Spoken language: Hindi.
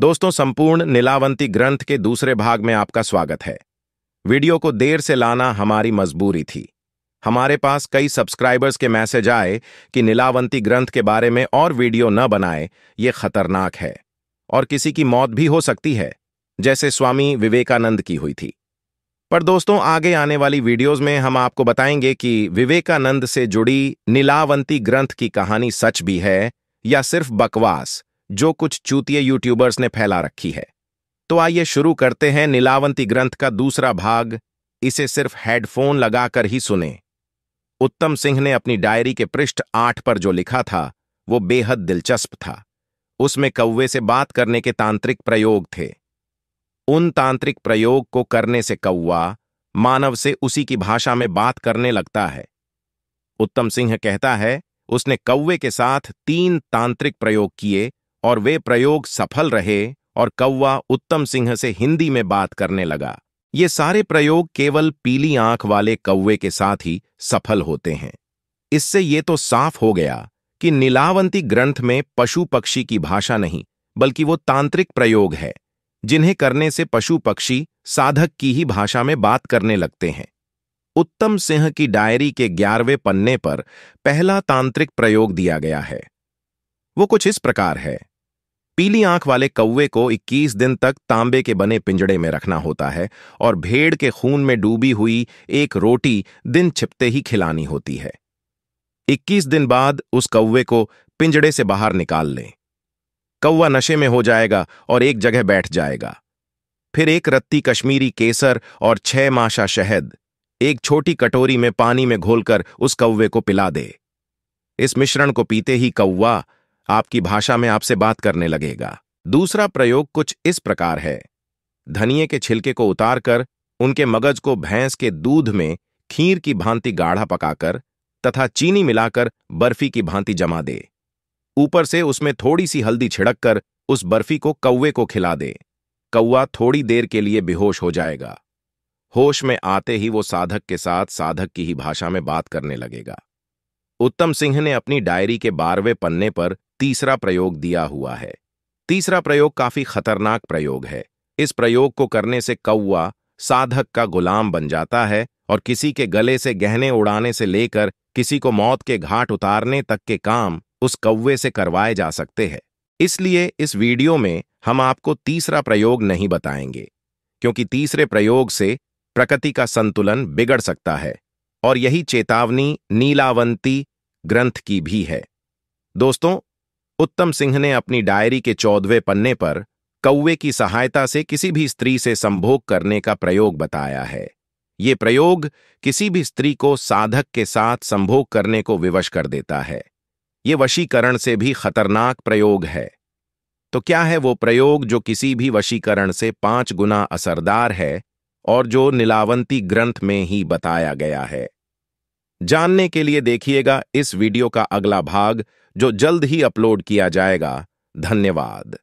दोस्तों संपूर्ण नीलावंती ग्रंथ के दूसरे भाग में आपका स्वागत है वीडियो को देर से लाना हमारी मजबूरी थी हमारे पास कई सब्सक्राइबर्स के मैसेज आए कि नीलावंती ग्रंथ के बारे में और वीडियो न बनाए ये खतरनाक है और किसी की मौत भी हो सकती है जैसे स्वामी विवेकानंद की हुई थी पर दोस्तों आगे आने वाली वीडियोस में हम आपको बताएंगे कि विवेकानंद से जुड़ी नीलावंती ग्रंथ की कहानी सच भी है या सिर्फ बकवास जो कुछ चूतिये यूट्यूबर्स ने फैला रखी है तो आइए शुरू करते हैं नीलावंती ग्रंथ का दूसरा भाग इसे सिर्फ हेडफोन लगाकर ही सुने उत्तम सिंह ने अपनी डायरी के पृष्ठ आठ पर जो लिखा था वो बेहद दिलचस्प था उसमें कौवे से बात करने के तांत्रिक प्रयोग थे उन तांत्रिक प्रयोग को करने से कौवा मानव से उसी की भाषा में बात करने लगता है उत्तम सिंह कहता है उसने कौवे के साथ तीन तांत्रिक प्रयोग किए और वे प्रयोग सफल रहे और कौवा उत्तम सिंह से हिंदी में बात करने लगा ये सारे प्रयोग केवल पीली आंख वाले कौवे के साथ ही सफल होते हैं इससे ये तो साफ हो गया कि नीलावंती ग्रंथ में पशु पक्षी की भाषा नहीं बल्कि वो तांत्रिक प्रयोग है जिन्हें करने से पशु पक्षी साधक की ही भाषा में बात करने लगते हैं उत्तम सिंह की डायरी के ग्यारहवें पन्ने पर पहला तांत्रिक प्रयोग दिया गया है वो कुछ इस प्रकार है पीली आंख वाले कौवे को 21 दिन तक तांबे के बने पिंजड़े में रखना होता है और भेड़ के खून में डूबी हुई एक रोटी दिन छिपते ही खिलानी होती है 21 दिन बाद उस कौवे को पिंजड़े से बाहर निकाल लें कौवा नशे में हो जाएगा और एक जगह बैठ जाएगा फिर एक रत्ती कश्मीरी केसर और छह माशा शहद एक छोटी कटोरी में पानी में घोलकर उस कौवे को पिला दे इस मिश्रण को पीते ही कौवा आपकी भाषा में आपसे बात करने लगेगा दूसरा प्रयोग कुछ इस प्रकार है धनिए के छिलके को उतारकर उनके मगज को भैंस के दूध में खीर की भांति गाढ़ा पकाकर तथा चीनी मिलाकर बर्फी की भांति जमा दे ऊपर से उसमें थोड़ी सी हल्दी छिड़क कर उस बर्फी को कौवे को खिला दे कौवा थोड़ी देर के लिए बेहोश हो जाएगा होश में आते ही वो साधक के साथ साधक की ही भाषा में बात करने लगेगा उत्तम सिंह ने अपनी डायरी के बारहवें पन्ने पर तीसरा प्रयोग दिया हुआ है तीसरा प्रयोग काफी खतरनाक प्रयोग है इस प्रयोग को करने से कौआ साधक का गुलाम बन जाता है और किसी के गले से गहने उड़ाने से लेकर किसी को मौत के घाट उतारने तक के काम उस कौवे से करवाए जा सकते हैं इसलिए इस वीडियो में हम आपको तीसरा प्रयोग नहीं बताएंगे क्योंकि तीसरे प्रयोग से प्रकृति का संतुलन बिगड़ सकता है और यही चेतावनी नीलावंती ग्रंथ की भी है दोस्तों उत्तम सिंह ने अपनी डायरी के चौदहवें पन्ने पर कौवे की सहायता से किसी भी स्त्री से संभोग करने का प्रयोग बताया है ये प्रयोग किसी भी स्त्री को साधक के साथ संभोग करने को विवश कर देता है ये वशीकरण से भी खतरनाक प्रयोग है तो क्या है वो प्रयोग जो किसी भी वशीकरण से पांच गुना असरदार है और जो नीलावंती ग्रंथ में ही बताया गया है जानने के लिए देखिएगा इस वीडियो का अगला भाग जो जल्द ही अपलोड किया जाएगा धन्यवाद